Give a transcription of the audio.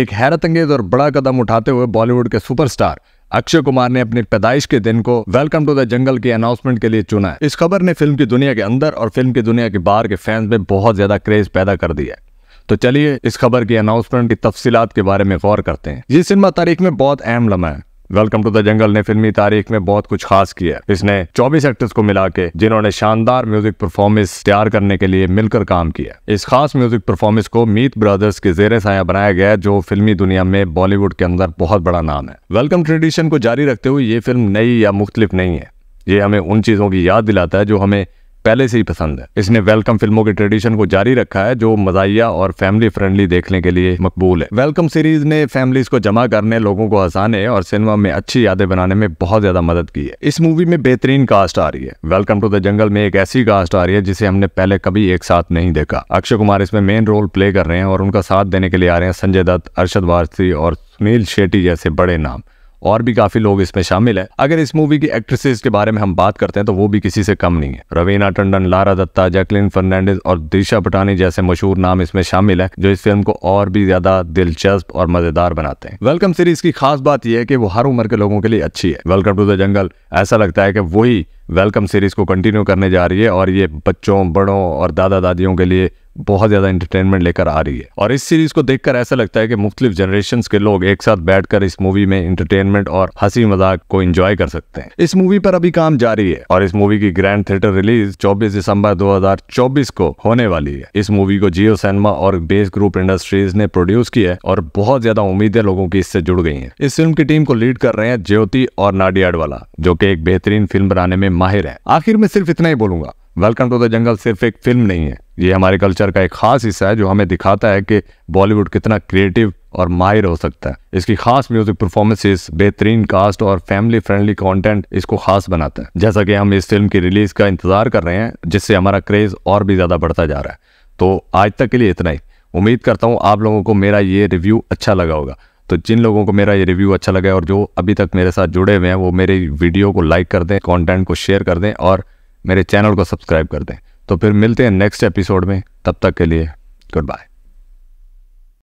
एक अंगेज और बड़ा कदम उठाते हुए बॉलीवुड के सुपरस्टार अक्षय कुमार ने अपनी पैदाइश के दिन को वेलकम टू द जंगल के अनाउंसमेंट के लिए चुना है इस खबर ने फिल्म की दुनिया के अंदर और फिल्म की दुनिया के बाहर के फैंस में बहुत ज्यादा क्रेज पैदा कर दिया है तो चलिए इस खबर की अनाउंसमेंट की तफसीत के बारे में गौर करते हैं ये सिनेमा तारीख में बहुत अहम लम्हा है वेलकम टू द जंगल ने फिल्मी तारीख में बहुत कुछ खास किया इसने 24 एक्टर्स को मिला के जिन्होंने शानदार म्यूजिक परफॉर्मेंस तैयार करने के लिए मिलकर काम किया इस खास म्यूजिक परफॉर्मेंस को मीत ब्रदर्स के जेरे साया बनाया गया जो फिल्मी दुनिया में बॉलीवुड के अंदर बहुत बड़ा नाम है वेलकम ट्रेडिशन को जारी रखते हुए ये फिल्म नई या मुख्तलिफ नहीं है ये हमें उन चीज़ों की याद दिलाता है जो हमें पहले से ही पसंद है इसने वेलकम फिल्मों के ट्रेडिशन को जारी रखा है जो मजाइया और फैमिली फ्रेंडली देखने के लिए मकबूल है वेलकम सीरीज ने फैमिलीज को जमा करने लोगों को हंसाने और सिनेमा में अच्छी यादें बनाने में बहुत ज्यादा मदद की है इस मूवी में बेहतरीन कास्ट आ रही है वेलकम टू द जंगल में एक ऐसी कास्ट आ रही है जिसे हमने पहले कभी एक साथ नहीं देखा अक्षय कुमार इसमें मेन रोल प्ले कर रहे हैं और उनका साथ देने के लिए आ रहे हैं संजय दत्त अर्शद वारसी और सुनील शेट्टी जैसे बड़े नाम और भी काफी लोग इसमें शामिल हैं अगर इस मूवी की एक्ट्रेसेस के बारे में हम बात करते हैं तो वो भी किसी से कम नहीं है रवीना टंडन लारा दत्ता जैकलिन फर्नांडिस और दिशा पटानी जैसे मशहूर नाम इसमें शामिल है जो इस फिल्म को और भी ज्यादा दिलचस्प और मजेदार बनाते हैं वेलकम सीरीज की खास बात यह है कि वो हर उम्र के लोगों के लिए अच्छी है वेलकम टू द जंगल ऐसा लगता है कि वही वेलकम सीरीज को कंटिन्यू करने जा रही है और ये बच्चों बड़ों और दादा दादियों के लिए बहुत ज़्यादा इंटरटेनमेंट लेकर आ रही है और इस सीरीज़ को देखकर ऐसा लगता है कि मुख्तलिफ जनरेशन के लोग एक साथ बैठकर इस मूवी में इंटरटेनमेंट और हंसी मजाक को इंजॉय कर सकते हैं इस मूवी पर अभी काम जारी है और इस मूवी की ग्रैंड थिएटर रिलीज 24 दिसंबर 2024 को होने वाली है इस मूवी को जियो सिनेमा और बेस ग्रुप इंडस्ट्रीज ने प्रोड्यूस किया है और बहुत ज्यादा उम्मीदें लोगों की इससे जुड़ गई है इस फिल्म की टीम को लीड कर रहे हैं ज्योति और नाडियाड वाला जो की एक बेहतरीन फिल्म बनाने में माहिर है आखिर में सिर्फ इतना ही बोलूंगा वेलकम टू द जंगल सिर्फ एक फिल्म नहीं है ये हमारे कल्चर का एक खास हिस्सा है जो हमें दिखाता है कि बॉलीवुड कितना क्रिएटिव और माहिर हो सकता है इसकी खास म्यूजिक परफॉर्मेंसेस बेहतरीन कास्ट और फैमिली फ्रेंडली कंटेंट इसको खास बनाता है जैसा कि हम इस फिल्म की रिलीज का इंतजार कर रहे हैं जिससे हमारा क्रेज और भी ज़्यादा बढ़ता जा रहा है तो आज तक के लिए इतना ही उम्मीद करता हूँ आप लोगों को मेरा ये रिव्यू अच्छा लगा होगा तो जिन लोगों को मेरा ये रिव्यू अच्छा लगा और जो अभी तक मेरे साथ जुड़े हुए हैं वो मेरे वीडियो को लाइक कर दें कॉन्टेंट को शेयर कर दें और मेरे चैनल को सब्सक्राइब कर दें तो फिर मिलते हैं नेक्स्ट एपिसोड में तब तक के लिए गुड बाय